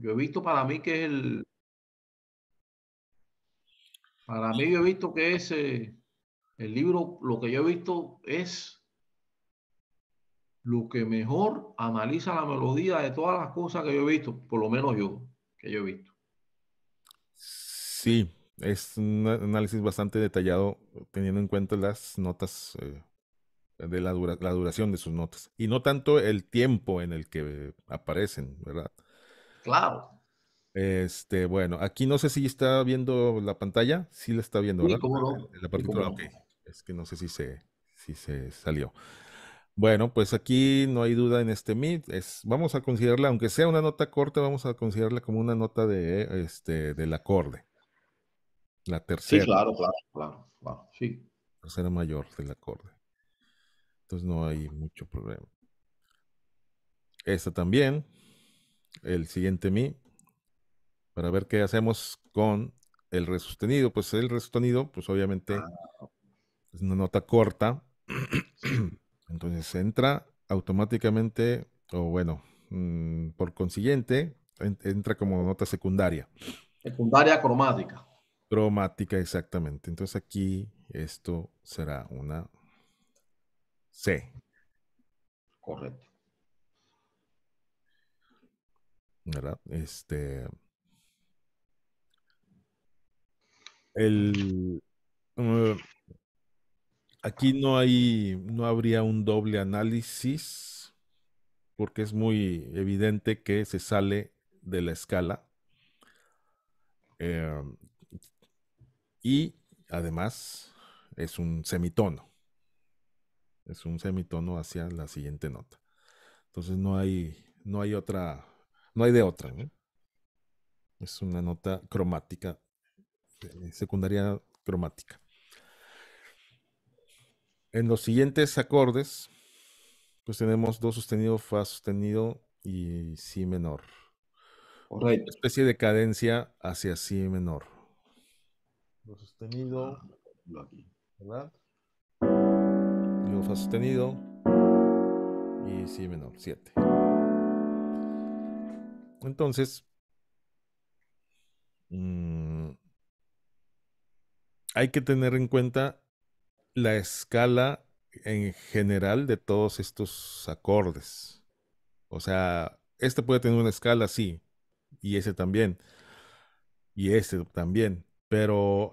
Yo he visto para mí que es el. Para mí, yo he visto que es el libro, lo que yo he visto es lo que mejor analiza la melodía de todas las cosas que yo he visto, por lo menos yo, que yo he visto. Sí, es un análisis bastante detallado teniendo en cuenta las notas, eh, de la, la, duración de sus notas y no tanto el tiempo en el que aparecen, ¿verdad? Claro. Este, bueno, aquí no sé si está viendo la pantalla. Sí la está viendo, ¿verdad? la Es que no sé si se, si se salió. Bueno, pues aquí no hay duda en este mid, Es, vamos a considerarla, aunque sea una nota corta, vamos a considerarla como una nota de, este, del acorde. La tercera. Sí, claro, claro, claro, claro sí. Tercera mayor del acorde. Entonces no hay mucho problema. Esta también el siguiente mi para ver qué hacemos con el re sostenido. Pues el re sostenido, pues obviamente ah. es una nota corta. Entonces entra automáticamente, o bueno, mm, por consiguiente, entra como nota secundaria. Secundaria cromática. Cromática, exactamente. Entonces aquí esto será una C. Correcto. Este. El. Eh, aquí no hay. No habría un doble análisis. Porque es muy evidente que se sale de la escala. Eh, y además es un semitono. Es un semitono hacia la siguiente nota. Entonces no hay, no hay otra no hay de otra. ¿eh? Es una nota cromática, eh, secundaria cromática. En los siguientes acordes, pues tenemos do sostenido, fa sostenido y si menor. Una especie de cadencia hacia si menor. Do sostenido, ah, ¿verdad? fa sostenido y si menor, 7. Entonces, mm, hay que tener en cuenta la escala en general de todos estos acordes. O sea, este puede tener una escala, sí, y ese también, y este también, pero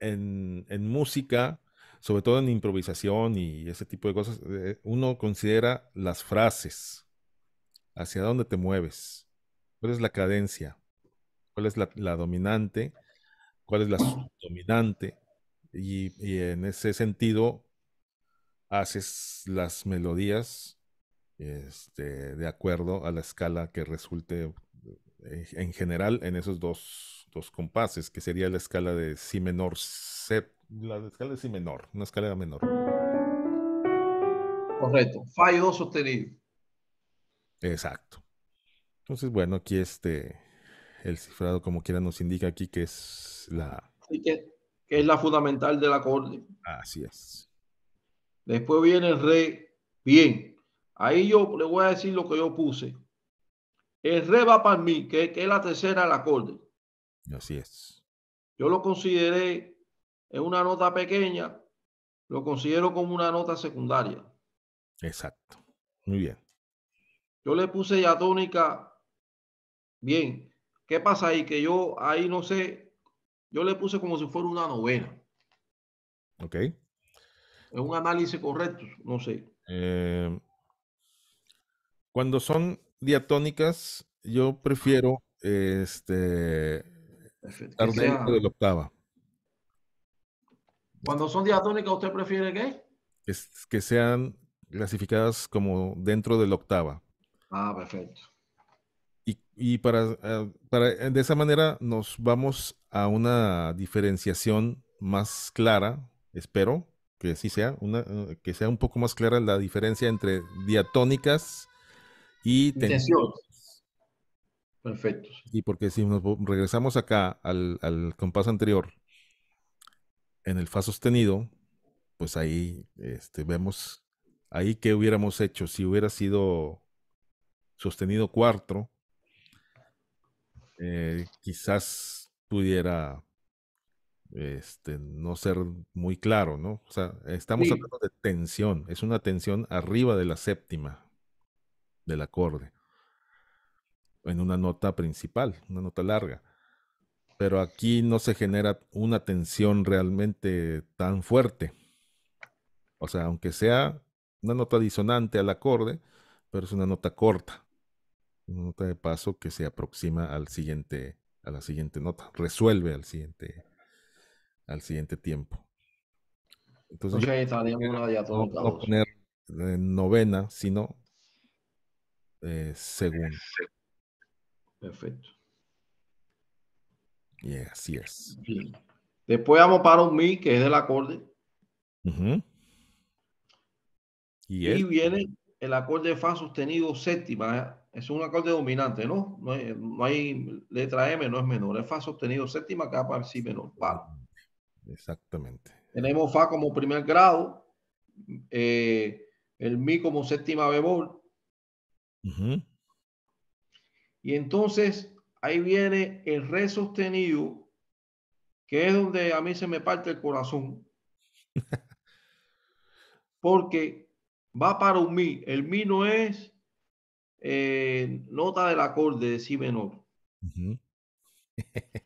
en música, sobre todo en improvisación y ese tipo de cosas, eh, uno considera las frases, hacia dónde te mueves. ¿Cuál es la cadencia? ¿Cuál es la, dominante? ¿Cuál es la subdominante? Y, en ese sentido haces las melodías este, de acuerdo a la escala que resulte eh, en general en esos dos, compases, que sería la escala de si menor, la escala de si menor, una escala menor. Correcto, fa y sostenido. Exacto. Entonces, bueno, aquí este, el cifrado, como quiera, nos indica aquí que es la... que, es la fundamental del acorde. Así es. Después viene el re. Bien, ahí yo le voy a decir lo que yo puse. El re va para mí, que, es la tercera del acorde. Así es. Yo lo consideré en una nota pequeña, lo considero como una nota secundaria. Exacto. Muy bien. Yo le puse tónica... Bien, ¿qué pasa ahí? Que yo ahí no sé, yo le puse como si fuera una novena. Ok. Es un análisis correcto, no sé. Eh, cuando son diatónicas, yo prefiero este estar dentro de la octava. Cuando son diatónicas, ¿usted prefiere qué? Es que sean clasificadas como dentro de la octava. Ah, perfecto. Y, y para, ah, eh, de esa manera nos vamos a una diferenciación más clara, espero que sí sea, una, eh, que sea un poco más clara la diferencia entre diatónicas y tensión Perfecto. Y porque si nos regresamos acá al, al compás anterior, en el fa sostenido, pues ahí este, vemos ahí qué hubiéramos hecho si hubiera sido sostenido cuarto, eh, quizás pudiera este, no ser muy claro, ¿no? O sea, estamos hablando de tensión, es una tensión arriba de la séptima del acorde, en una nota principal, una nota larga. Pero aquí no se genera una tensión realmente tan fuerte. O sea, aunque sea una nota disonante al acorde, pero es una nota corta nota de paso que se aproxima al siguiente, a la siguiente nota, resuelve al siguiente, al siguiente tiempo. Entonces, no, poner eh, novena, sino eh, segunda. Perfecto. Y así es. Después vamos para un mi, que es del acorde. ¿Y, y, viene el acorde de fa sostenido séptima es un acorde dominante, ¿no? No hay, letra M, no es menor. Es Fa sostenido séptima capa, Si menor. Exactamente. Tenemos Fa como primer grado, eh, el Mi como séptima bebol, Y entonces ahí viene el Re sostenido, que es donde a mí se me parte el corazón. porque va para un Mi. El Mi no es eh, nota del acorde de si menor.